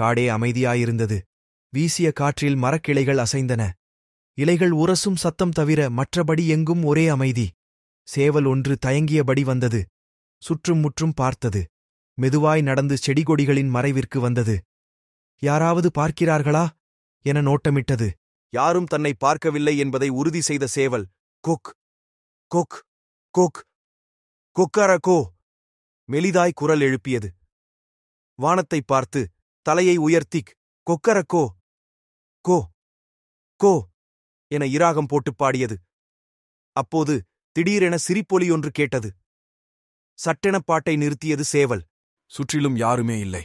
காடே அமைதியாயிருந்தது வீசிய காற்றில் மரக்கிளைகள் அசைந்தன இலைகள் உரசும் சத்தம் தவிர மற்றபடி எங்கும் ஒரே அமைதி சேவல் ஒன்று தயங்கியபடி வந்தது சுற்றும் முற்றும் பார்த்தது மெதுவாய் நடந்து செடிகொடிகளின் மறைவிற்கு வந்தது யாராவது பார்க்கிறார்களா என நோட்டமிட்டது யாரும் தன்னை பார்க்கவில்லை என்பதை உறுதி செய்த சேவல் கொக் கொக் கொக் கொக்கரகோ மெலிதாய் குரல் எழுப்பியது வானத்தை பார்த்து தலையை உயர்த்திக் கொக்கரக்கோ கோ கோ என இராகம் போட்டுப் பாடியது அப்போது திடீரென சிரிப்பொலி ஒன்று கேட்டது சட்டெனப் பாட்டை நிறுத்தியது சேவல் சுற்றிலும் யாருமே இல்லை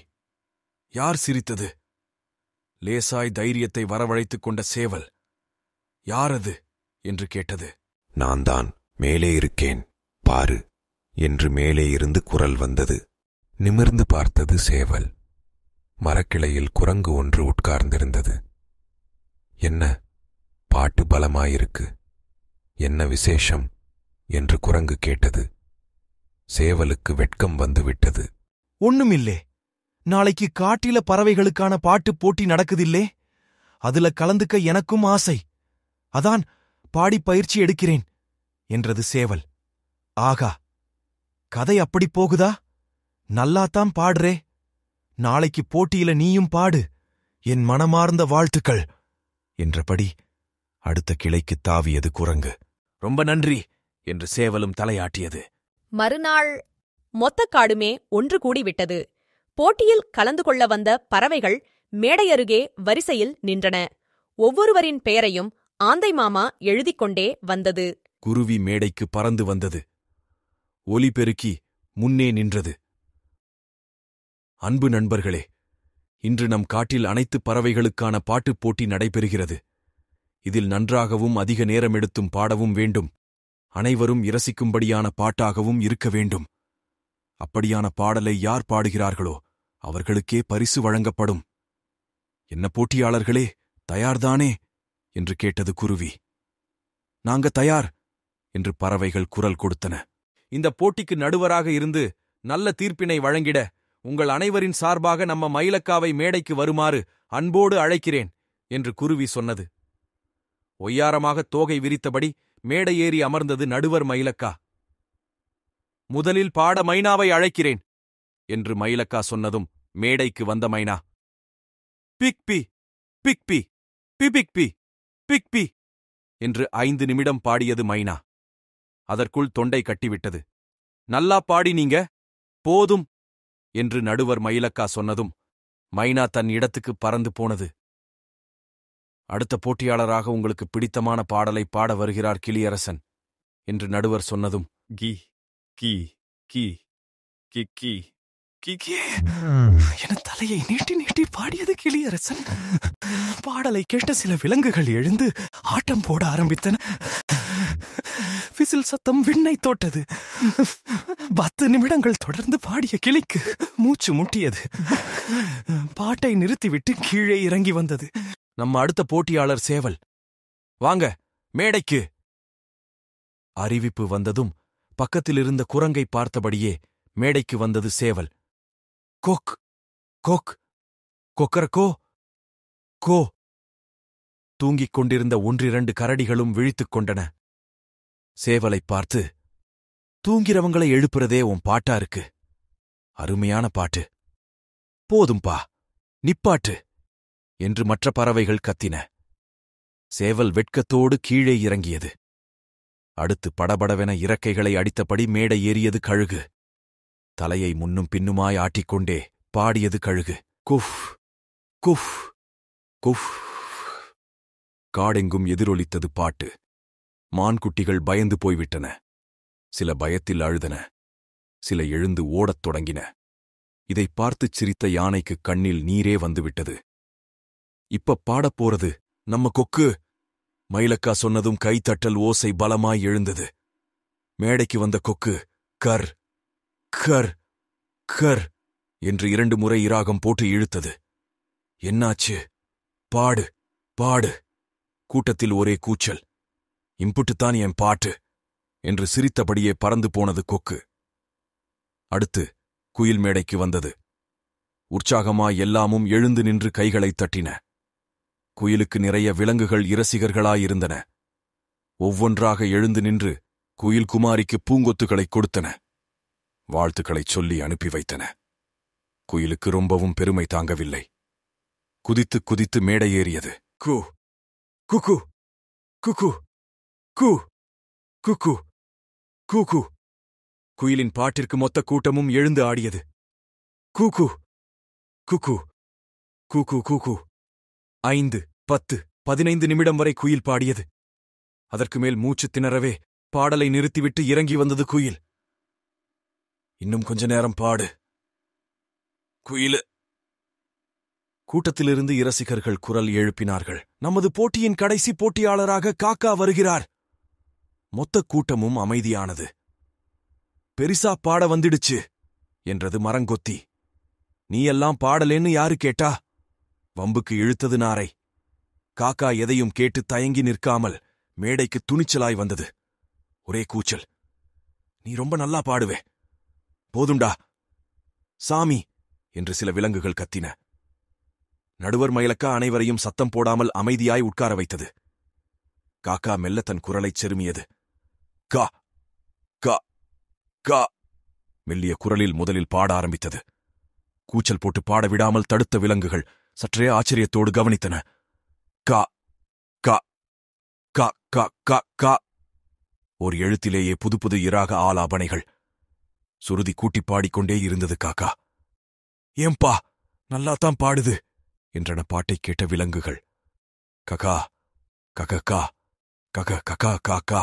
யார் சிரித்தது லேசாய் தைரியத்தை வரவழைத்துக் கொண்ட சேவல் யாரது என்று கேட்டது நான் தான் மேலே இருக்கேன் பாரு என்று மேலே இருந்து குரல் வந்தது நிமிர்ந்து பார்த்தது சேவல் மரக்கிளையில் குரங்கு ஒன்று உட்கார்ந்திருந்தது என்ன பாட்டு பலமாயிருக்கு என்ன விசேஷம் என்று குரங்கு கேட்டது சேவலுக்கு வெட்கம் வந்துவிட்டது ஒண்ணுமில்லே நாளைக்கு காட்டில பறவைகளுக்கான பாட்டு போட்டி நடக்குதில்லே அதுல கலந்துக்க எனக்கும் ஆசை அதான் பாடி பயிற்சி எடுக்கிறேன் என்றது சேவல் ஆகா கதை அப்படி போகுதா நல்லாத்தான் பாடுறே நாளைக்கு போட்டியில நீயும் பாடு என் மனமார்ந்த வாழ்த்துக்கள் என்றபடி அடுத்த கிளைக்கு தாவியது குரங்கு ரொம்ப நன்றி என்று சேவலும் தலையாட்டியது மறுநாள் மொத்தக்காடுமே ஒன்று கூடிவிட்டது போட்டியில் கலந்து கொள்ள வந்த பறவைகள் மேடையருகே வரிசையில் நின்றன ஒவ்வொருவரின் பெயரையும் ஆந்தை மாமா எழுதிக் கொண்டே வந்தது குருவி மேடைக்கு பறந்து வந்தது ஒலி பெருக்கி முன்னே நின்றது அன்பு நண்பர்களே இன்று நம் காட்டில் அனைத்து பறவைகளுக்கான பாட்டுப் போட்டி நடைபெறுகிறது இதில் நன்றாகவும் அதிக நேரம் எடுத்தும் பாடவும் வேண்டும் அனைவரும் இரசிக்கும்படியான பாட்டாகவும் இருக்க வேண்டும் அப்படியான பாடலை யார் பாடுகிறார்களோ அவர்களுக்கே பரிசு வழங்கப்படும் என்ன போட்டியாளர்களே தயார்தானே என்று கேட்டது குருவி நாங்க தயார் என்று பறவைகள் குரல் கொடுத்தன இந்த போட்டிக்கு நடுவராக இருந்து நல்ல தீர்ப்பினை வழங்கிட உங்கள் அனைவரின் சார்பாக நம்ம மயிலக்காவை மேடைக்கு வருமாறு அன்போடு அழைக்கிறேன் என்று குருவி சொன்னது ஒய்யாரமாக தோகை விரித்தபடி மேடை ஏறி அமர்ந்தது நடுவர் மயிலக்கா முதலில் பாட மைனாவை அழைக்கிறேன் என்று மயிலக்கா சொன்னதும் மேடைக்கு வந்த மைனா பிக்பி பிக்பி பிபிக்பி பிக்பி என்று ஐந்து நிமிடம் பாடியது மைனா அதற்குள் தொண்டை கட்டிவிட்டது நல்லா பாடி நீங்க போதும் என்று நடுவர் மயிலக்கா சொன்னதும் மைனா தன் இடத்துக்கு பறந்து போனது அடுத்த போட்டியாளராக உங்களுக்கு பிடித்தமான பாடலை பாட வருகிறார் கிளியரசன் என்று நடுவர் சொன்னதும் கி கி கி கி கி என தலையை நீட்டி நீட்டி பாடியது கிளியரசன் பாடலை கேட்ட சில விலங்குகள் எழுந்து ஆட்டம் போட ஆரம்பித்தன விசில் சத்தம் விண்ணை தோட்டது பத்து நிமிடங்கள் தொடர்ந்து பாடிய கிளிக்கு மூச்சு முட்டியது பாட்டை நிறுத்திவிட்டு கீழே இறங்கி வந்தது நம்ம அடுத்த போட்டியாளர் சேவல் வாங்க மேடைக்கு அறிவிப்பு வந்ததும் பக்கத்தில் இருந்த குரங்கை பார்த்தபடியே மேடைக்கு வந்தது சேவல் கொக் கொக் கொக்கரக்கோ கோ தூங்கிக் கொண்டிருந்த ஒன்றிரண்டு கரடிகளும் விழித்துக் கொண்டன சேவலை பார்த்து தூங்கிறவங்களை எழுப்புறதே உன் பாட்டா இருக்கு அருமையான பாட்டு போதும்பா நிப்பாட்டு என்று மற்ற பறவைகள் கத்தின சேவல் வெட்கத்தோடு கீழே இறங்கியது அடுத்து படபடவென இறக்கைகளை அடித்தபடி மேடை ஏறியது கழுகு தலையை முன்னும் பின்னுமாய் ஆட்டிக்கொண்டே பாடியது கழுகு குஃப் குஃப் குஃப் காடெங்கும் எதிரொலித்தது பாட்டு மான்குட்டிகள் பயந்து போய்விட்டன சில பயத்தில் அழுதன சில எழுந்து ஓடத் தொடங்கின இதைப் பார்த்துச் சிரித்த யானைக்கு கண்ணில் நீரே வந்துவிட்டது இப்ப பாடப்போறது நம்ம கொக்கு மயிலக்கா சொன்னதும் கைத்தட்டல் ஓசை பலமாய் எழுந்தது மேடைக்கு வந்த கொக்கு கர் கர் கர் என்று இரண்டு முறை இராகம் போட்டு இழுத்தது என்னாச்சு பாடு பாடு கூட்டத்தில் ஒரே கூச்சல் இம்புட்டுத்தான் என் பாட்டு என்று சிரித்தபடியே பறந்து போனது கொக்கு அடுத்து குயில் மேடைக்கு வந்தது உற்சாகமா எல்லாமும் எழுந்து நின்று கைகளைத் தட்டின குயிலுக்கு நிறைய விலங்குகள் இரசிகர்களாயிருந்தன ஒவ்வொன்றாக எழுந்து நின்று குயில் குமாரிக்கு பூங்கொத்துகளைக் கொடுத்தன வாழ்த்துக்களைச் சொல்லி அனுப்பி வைத்தன குயிலுக்கு ரொம்பவும் பெருமை தாங்கவில்லை குதித்து குதித்து மேடையேறியது கு குகு குகு கூ குக்கு கூக்கு குயிலின் பாட்டிற்கு மொத்த கூட்டமும் எழுந்து ஆடியது கூக்கு குக்கு கூக்கு கூக்கு ஐந்து பத்து பதினைந்து நிமிடம் வரை குயில் பாடியது அதற்கு மேல் மூச்சு திணறவே பாடலை நிறுத்திவிட்டு இறங்கி வந்தது குயில் இன்னும் கொஞ்ச நேரம் பாடு குயிலு கூட்டத்திலிருந்து இரசிகர்கள் குரல் எழுப்பினார்கள் நமது போட்டியின் கடைசி போட்டியாளராக காக்கா வருகிறார் மொத்த கூட்டமும் அமைதியானது பெரிசா பாட வந்துடுச்சு என்றது மரங்கொத்தி நீ எல்லாம் பாடலேன்னு யாரு கேட்டா வம்புக்கு இழுத்தது நாரை காக்கா எதையும் கேட்டு தயங்கி நிற்காமல் மேடைக்கு துணிச்சலாய் வந்தது ஒரே கூச்சல் நீ ரொம்ப நல்லா பாடுவே போதுண்டா சாமி என்று சில விலங்குகள் கத்தின நடுவர் மயிலக்கா அனைவரையும் சத்தம் போடாமல் அமைதியாய் உட்கார வைத்தது காக்கா மெல்ல தன் குரலைச் செருமியது கா க க மெல்லிய குரலில் முதலில் பாட ஆரம்பித்தது கூச்சல் போட்டு பாட விடாமல் தடுத்த விலங்குகள் சற்றே ஆச்சரியத்தோடு கவனித்தன கா க க க க க ஒரு எழுத்திலேயே புது புது இராக ஆலாபனைகள் சுருதி கூட்டி பாடிக்கொண்டே இருந்தது காக்கா ஏம்பா நல்லாத்தான் பாடுது என்றன பாட்டை கேட்ட விலங்குகள் ககா கா கக ககா காக்கா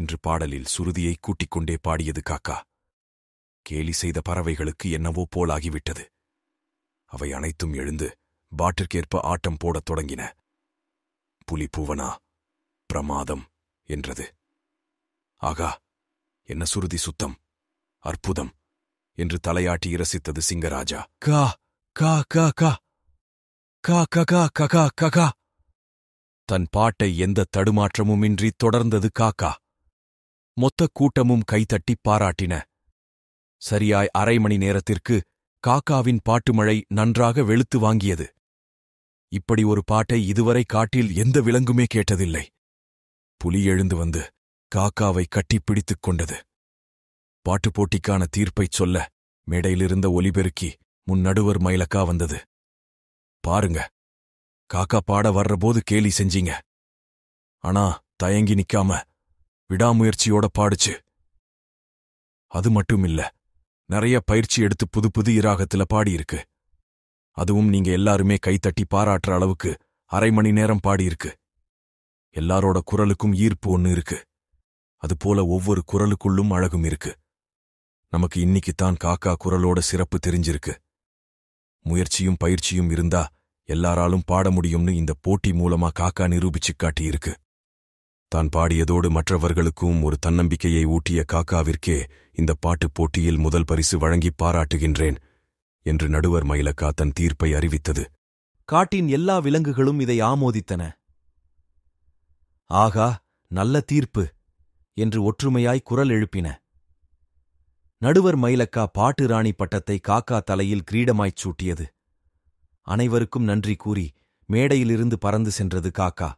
என்று பாடலில் சுருதியை கூட்டிக் கொண்டே பாடியது காக்கா கேலி செய்த பறவைகளுக்கு என்னவோ போலாகிவிட்டது அவை அனைத்தும் எழுந்து பாட்டிற்கேற்ப ஆட்டம் போடத் தொடங்கின புலி பூவனா பிரமாதம் என்றது ஆகா என்ன சுருதி சுத்தம் அற்புதம் என்று தலையாட்டி இரசித்தது சிங்கராஜா கா கா கா கா கா ககா ககா ககா தன் பாட்டை எந்த தடுமாற்றமுமின்றி தொடர்ந்தது காக்கா மொத்த கூட்டமும் கைதட்டிப் பாராட்டின சரியாய் அரை மணி நேரத்திற்கு காக்காவின் பாட்டுமழை நன்றாக வெளுத்து வாங்கியது இப்படி ஒரு பாட்டை இதுவரை காட்டில் எந்த விலங்குமே கேட்டதில்லை புலி எழுந்து வந்து காக்காவை கட்டிப்பிடித்துக் கொண்டது பாட்டுப் போட்டிக்கான தீர்ப்பைச் சொல்ல மேடையிலிருந்த ஒலிபெருக்கி முன் நடுவர் மயிலக்கா வந்தது பாருங்க காக்கா பாட வர்றபோது கேலி செஞ்சீங்க ஆனா தயங்கி நிக்காம விடாமுயற்சியோட பாடுச்சு அது மட்டும் இல்ல நிறைய பயிற்சி எடுத்து புது புது இராகத்துல பாடியிருக்கு அதுவும் நீங்க எல்லாருமே கைத்தட்டி பாராட்டுற அளவுக்கு அரை மணி நேரம் பாடியிருக்கு எல்லாரோட குரலுக்கும் ஈர்ப்பு ஒன்னு இருக்கு அது போல ஒவ்வொரு குரலுக்குள்ளும் அழகும் இருக்கு நமக்கு இன்னைக்குத்தான் தான் காக்கா குரலோட சிறப்பு தெரிஞ்சிருக்கு முயற்சியும் பயிற்சியும் இருந்தா எல்லாராலும் பாட முடியும்னு இந்த போட்டி மூலமா காக்கா நிரூபிச்சு காட்டியிருக்கு தான் பாடியதோடு மற்றவர்களுக்கும் ஒரு தன்னம்பிக்கையை ஊட்டிய காக்காவிற்கே இந்த பாட்டுப் போட்டியில் முதல் பரிசு வழங்கி பாராட்டுகின்றேன் என்று நடுவர் மயிலக்கா தன் தீர்ப்பை அறிவித்தது காட்டின் எல்லா விலங்குகளும் இதை ஆமோதித்தன ஆகா நல்ல தீர்ப்பு என்று ஒற்றுமையாய் குரல் எழுப்பின நடுவர் மயிலக்கா பாட்டு ராணி பட்டத்தை காக்கா தலையில் கிரீடமாய்ச் சூட்டியது அனைவருக்கும் நன்றி கூறி மேடையிலிருந்து பறந்து சென்றது காக்கா